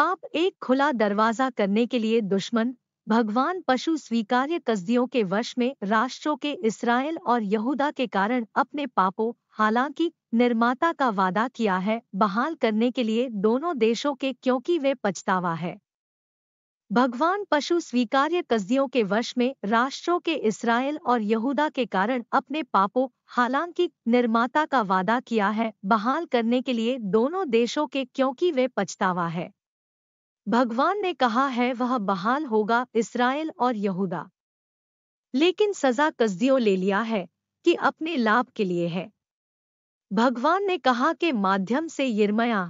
आप एक खुला दरवाजा करने के लिए दुश्मन भगवान पशु स्वीकार्य कस्दियों के वश में राष्ट्रों के इसराइल और यहूदा के कारण अपने पापों हालांकि निर्माता का वादा किया है बहाल करने के लिए दोनों देशों के क्योंकि वे पछतावा है भगवान पशु स्वीकार्य कस्दियों के वश में राष्ट्रों के इसराइल और यहूदा के कारण अपने पापों हालांकि निर्माता का वादा किया है बहाल करने के लिए दोनों देशों के क्योंकि वे पछतावा है भगवान ने कहा है वह बहाल होगा इसराइल और यहूदा लेकिन सजा कसदियों ले लिया है कि अपने लाभ के लिए है भगवान ने कहा के माध्यम से यमया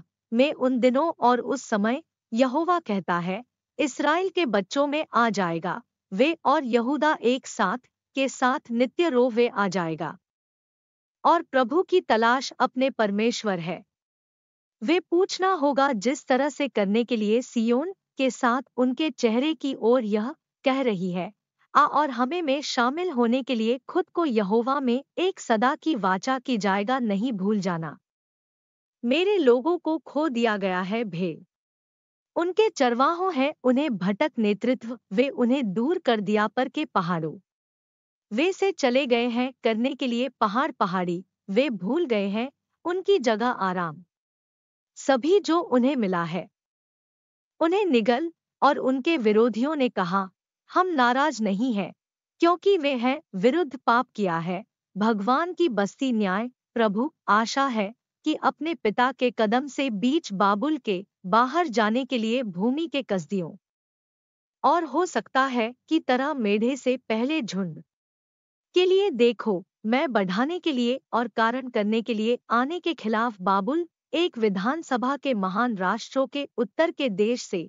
में उन दिनों और उस समय यहोवा कहता है इसराइल के बच्चों में आ जाएगा वे और यहूदा एक साथ के साथ नित्य रो वे आ जाएगा और प्रभु की तलाश अपने परमेश्वर है वे पूछना होगा जिस तरह से करने के लिए सियोन के साथ उनके चेहरे की ओर यह कह रही है आ और हमें में शामिल होने के लिए खुद को यहोवा में एक सदा की वाचा की जाएगा नहीं भूल जाना मेरे लोगों को खो दिया गया है भे उनके चरवाहों है उन्हें भटक नेतृत्व वे उन्हें दूर कर दिया पर के पहाड़ों वे से चले गए हैं करने के लिए पहाड़ पहाड़ी वे भूल गए हैं उनकी जगह आराम सभी जो उन्हें मिला है उन्हें निगल और उनके विरोधियों ने कहा हम नाराज नहीं हैं क्योंकि वे हैं विरुद्ध पाप किया है भगवान की बस्ती न्याय प्रभु आशा है कि अपने पिता के कदम से बीच बाबुल के बाहर जाने के लिए भूमि के कसदियों और हो सकता है कि तरह मेढे से पहले झुंड के लिए देखो मैं बढ़ाने के लिए और कारण करने के लिए आने के खिलाफ बाबुल एक विधानसभा के महान राष्ट्रों के उत्तर के देश से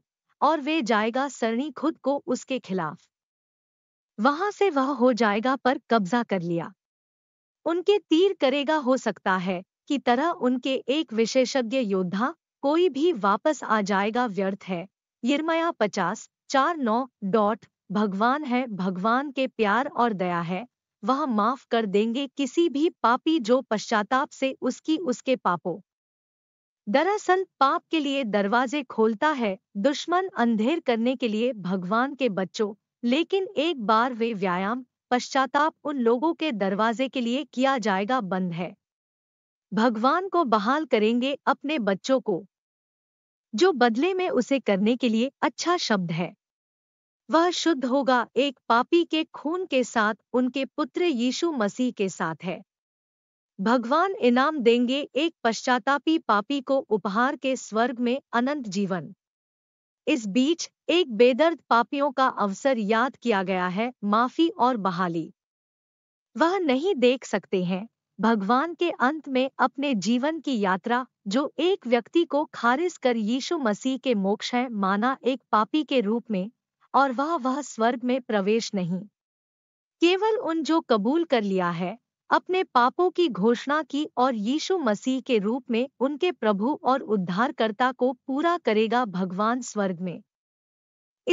और वे जाएगा सरणी खुद को उसके खिलाफ वहां से वह हो जाएगा पर कब्जा कर लिया उनके तीर करेगा हो सकता है कि तरह उनके एक विशेषज्ञ योद्धा कोई भी वापस आ जाएगा व्यर्थ है यमया पचास चार नौ डॉट भगवान है भगवान के प्यार और दया है वह माफ कर देंगे किसी भी पापी जो पश्चाताप से उसकी उसके पापों दरअसल पाप के लिए दरवाजे खोलता है दुश्मन अंधेर करने के लिए भगवान के बच्चों लेकिन एक बार वे व्यायाम पश्चाताप उन लोगों के दरवाजे के लिए किया जाएगा बंद है भगवान को बहाल करेंगे अपने बच्चों को जो बदले में उसे करने के लिए अच्छा शब्द है वह शुद्ध होगा एक पापी के खून के साथ उनके पुत्र यीशु मसीह के साथ है भगवान इनाम देंगे एक पश्चातापी पापी को उपहार के स्वर्ग में अनंत जीवन इस बीच एक बेदर्द पापियों का अवसर याद किया गया है माफी और बहाली वह नहीं देख सकते हैं भगवान के अंत में अपने जीवन की यात्रा जो एक व्यक्ति को खारिज कर यीशु मसीह के मोक्ष है माना एक पापी के रूप में और वह वह स्वर्ग में प्रवेश नहीं केवल उन जो कबूल कर लिया है अपने पापों की घोषणा की और यीशु मसीह के रूप में उनके प्रभु और उद्धारकर्ता को पूरा करेगा भगवान स्वर्ग में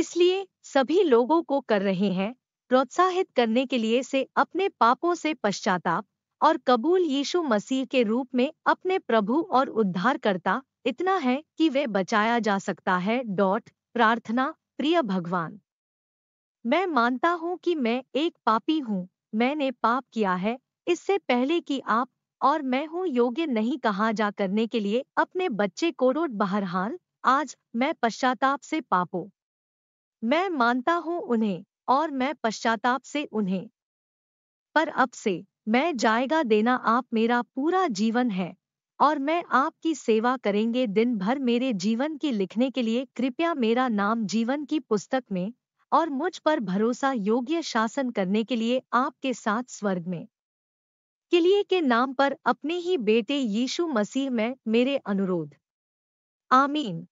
इसलिए सभी लोगों को कर रहे हैं प्रोत्साहित करने के लिए से अपने पापों से पश्चाताप और कबूल यीशु मसीह के रूप में अपने प्रभु और उद्धारकर्ता इतना है कि वे बचाया जा सकता है डॉट प्रार्थना प्रिय भगवान मैं मानता हूँ कि मैं एक पापी हूँ मैंने पाप किया है इससे पहले कि आप और मैं हूँ योग्य नहीं कहा जा करने के लिए अपने बच्चे को रोड बहरहाल आज मैं पश्चाताप से पापो मैं मानता हूँ उन्हें और मैं पश्चाताप से उन्हें पर अब से मैं जाएगा देना आप मेरा पूरा जीवन है और मैं आपकी सेवा करेंगे दिन भर मेरे जीवन की लिखने के लिए कृपया मेरा नाम जीवन की पुस्तक में और मुझ पर भरोसा योग्य शासन करने के लिए आपके साथ स्वर्ग में किलिए के नाम पर अपने ही बेटे यीशु मसीह में मेरे अनुरोध आमीन